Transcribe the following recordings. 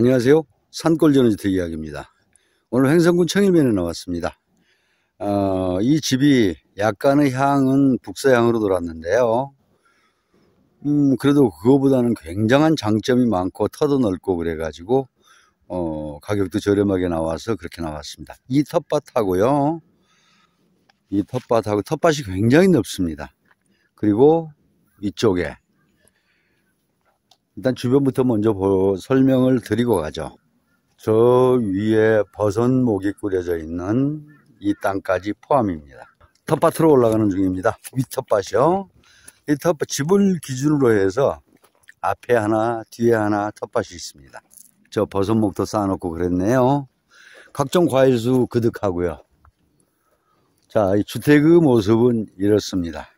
안녕하세요. 산골전원주택 이야기입니다. 오늘 횡성군 청일면에 나왔습니다. 어, 이 집이 약간의 향은 북서향으로 돌았는데요. 음, 그래도 그거보다는 굉장한 장점이 많고 터도 넓고 그래가지고 어, 가격도 저렴하게 나와서 그렇게 나왔습니다. 이 텃밭하고요. 이 텃밭하고 텃밭이 굉장히 넓습니다. 그리고 이쪽에 일단 주변부터 먼저 보, 설명을 드리고 가죠. 저 위에 버선목이 꾸려져 있는 이 땅까지 포함입니다. 텃밭으로 올라가는 중입니다. 위텃밭이요이 텃밭 집을 기준으로 해서 앞에 하나 뒤에 하나 텃밭이 있습니다. 저버선목도 쌓아놓고 그랬네요. 각종 과일수 그득하고요. 자, 이 주택의 모습은 이렇습니다.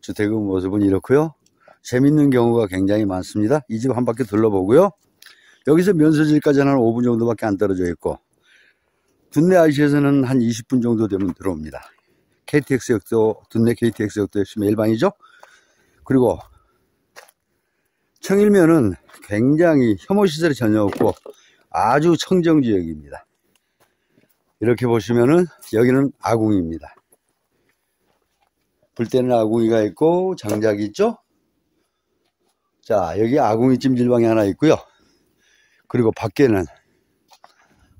주택의 모습은 이렇고요. 재밌는 경우가 굉장히 많습니다. 이 집 한 바퀴 둘러보고요. 여기서 면세지까지는한 5분 정도밖에 안 떨어져 있고 둔내 IC에서는 한 20분 정도 되면 들어옵니다. KTX역도 둔내 KTX역도 역시 매일반이죠. 그리고 청일면은 굉장히 혐오시설이 전혀 없고 아주 청정지역입니다. 이렇게 보시면은 여기는 아궁입니다. 불때는 아궁이가 있고 장작이 있죠. 자, 여기 아궁이 찜질방이 하나 있고요. 그리고 밖에는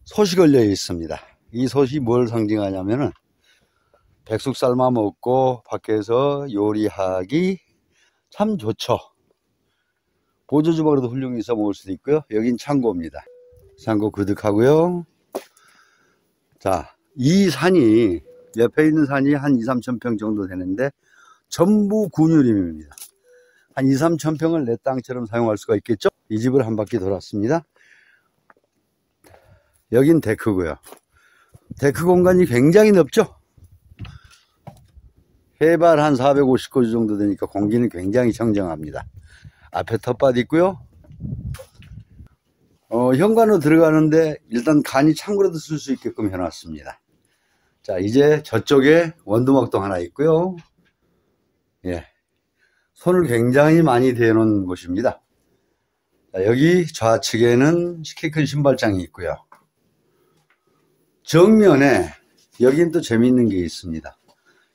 솥이 걸려 있습니다. 이 솥이 뭘 상징하냐면은 백숙 삶아 먹고 밖에서 요리하기 참 좋죠. 보조 주방으로도 훌륭히 있 먹을 수도 있고요. 여긴 창고입니다. 창고 그득하고요. 자, 이 산이 옆에 있는 산이 한 2, 3천 평 정도 되는데 전부 군유림입니다. 한 2, 3천 평을 내 땅처럼 사용할 수가 있겠죠 이 집을 한 바퀴 돌았습니다 여긴 데크고요 데크 공간이 굉장히 넓죠 해발 한 450고지 정도 되니까 공기는 굉장히 청정합니다 앞에 텃밭 있고요 어, 현관으로 들어가는데 일단 간이 창고라도 쓸 수 있게끔 해놨습니다 자 이제 저쪽에 원두막도 하나 있고요 예, 손을 굉장히 많이 대놓은 곳입니다. 여기 좌측에는 키큰 신발장이 있고요. 정면에 여기는 또 재미있는 게 있습니다.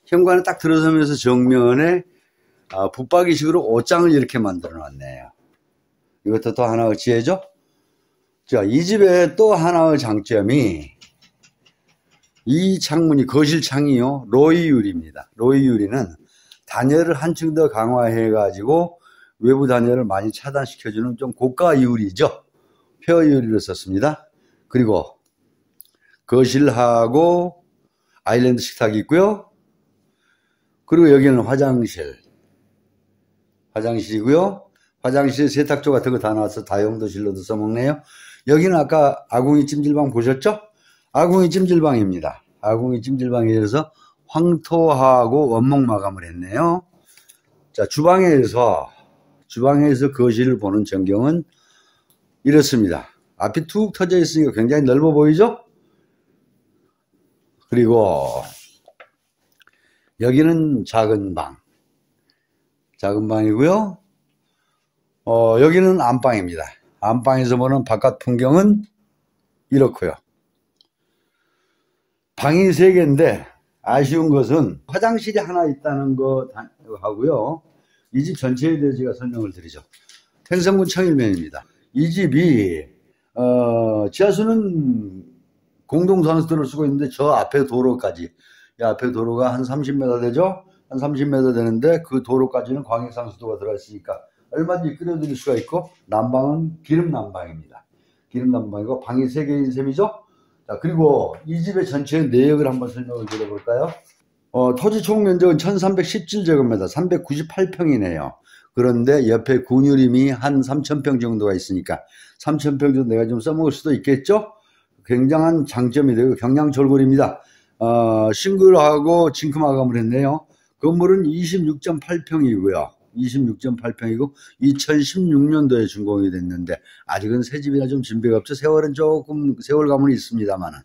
현관에 딱 들어서면서 정면에 아, 붙박이식으로 옷장을 이렇게 만들어 놨네요. 이것도 또 하나의 지혜죠? 자, 이 집의 또 하나의 장점이 이 창문이 거실 창이요. 로이 유리입니다. 로이 유리는 단열을 한층 더 강화해가지고 외부 단열을 많이 차단시켜주는 좀 고가 이율이죠 폐어 유리를 썼습니다. 그리고 거실하고 아일랜드 식탁이 있고요. 그리고 여기는 화장실. 화장실이고요. 화장실 세탁조 같은 거 다 나와서 다용도실로도 써먹네요. 여기는 아까 아궁이 찜질방 보셨죠? 아궁이 찜질방입니다. 아궁이 찜질방에 대해서 황토하고 원목 마감을 했네요. 자, 주방에서, 주방에서 거실을 보는 전경은 이렇습니다. 앞이 툭 터져 있으니까 굉장히 넓어 보이죠? 그리고 여기는 작은 방. 작은 방이고요. 어, 여기는 안방입니다. 안방에서 보는 바깥 풍경은 이렇고요. 방이 세 개인데 아쉬운 것은 화장실이 하나 있다는 거 하고요. 이 집 전체에 대해 제가 설명을 드리죠. 행성군 청일면입니다. 이 집이 어, 지하수는 공동 선수들을 쓰고 있는데 저 앞에 도로까지 이 앞에 도로가 한 30m 되죠? 한 30m 되는데 그 도로까지는 광역상수도가 들어있으니까 얼마든지 끌어들일 수가 있고 난방은 기름 난방입니다. 기름 난방이고 방이 3개인 셈이죠? 자, 그리고 이 집의 전체 내역을 한번 설명을 드려볼까요? 어, 토지 총 면적은 1317제곱미터, 398평이네요. 그런데 옆에 군유림이 한 3,000평 정도가 있으니까 3,000평 정도 내가 좀 써먹을 수도 있겠죠? 굉장한 장점이 되고 경량졸골입니다 어, 싱글하고 징크마감을 했네요. 건물은 26.8평이고요. 26.8평이고 2016년도에 준공이 됐는데 아직은 새 집이라 좀준비가 없죠. 세월은 조금 세월 감은 있습니다만은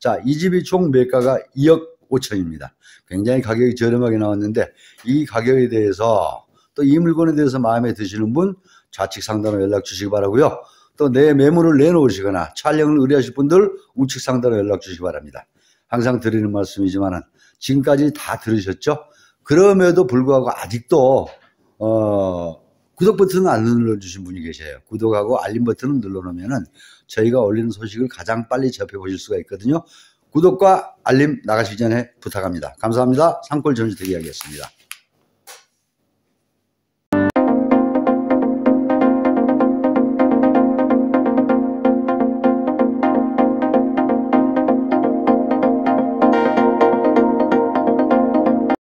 자이 집이 총 매가가 2억 5천입니다. 굉장히 가격이 저렴하게 나왔는데 이 가격에 대해서 또 이 물건에 대해서 마음에 드시는 분 좌측 상단으로 연락 주시기 바라고요. 또 내 매물을 내놓으시거나 촬영을 의뢰하실 분들 우측 상단으로 연락 주시기 바랍니다. 항상 드리는 말씀이지만 은 지금까지 다 들으셨죠? 그럼에도 불구하고 아직도 어, 구독 버튼은 안 눌러주신 분이 계세요. 구독하고 알림 버튼을 눌러놓으면은 저희가 올리는 소식을 가장 빨리 접해보실 수가 있거든요. 구독과 알림 나가시기 전에 부탁합니다. 감사합니다. 상골 전주택 이야기였습니다.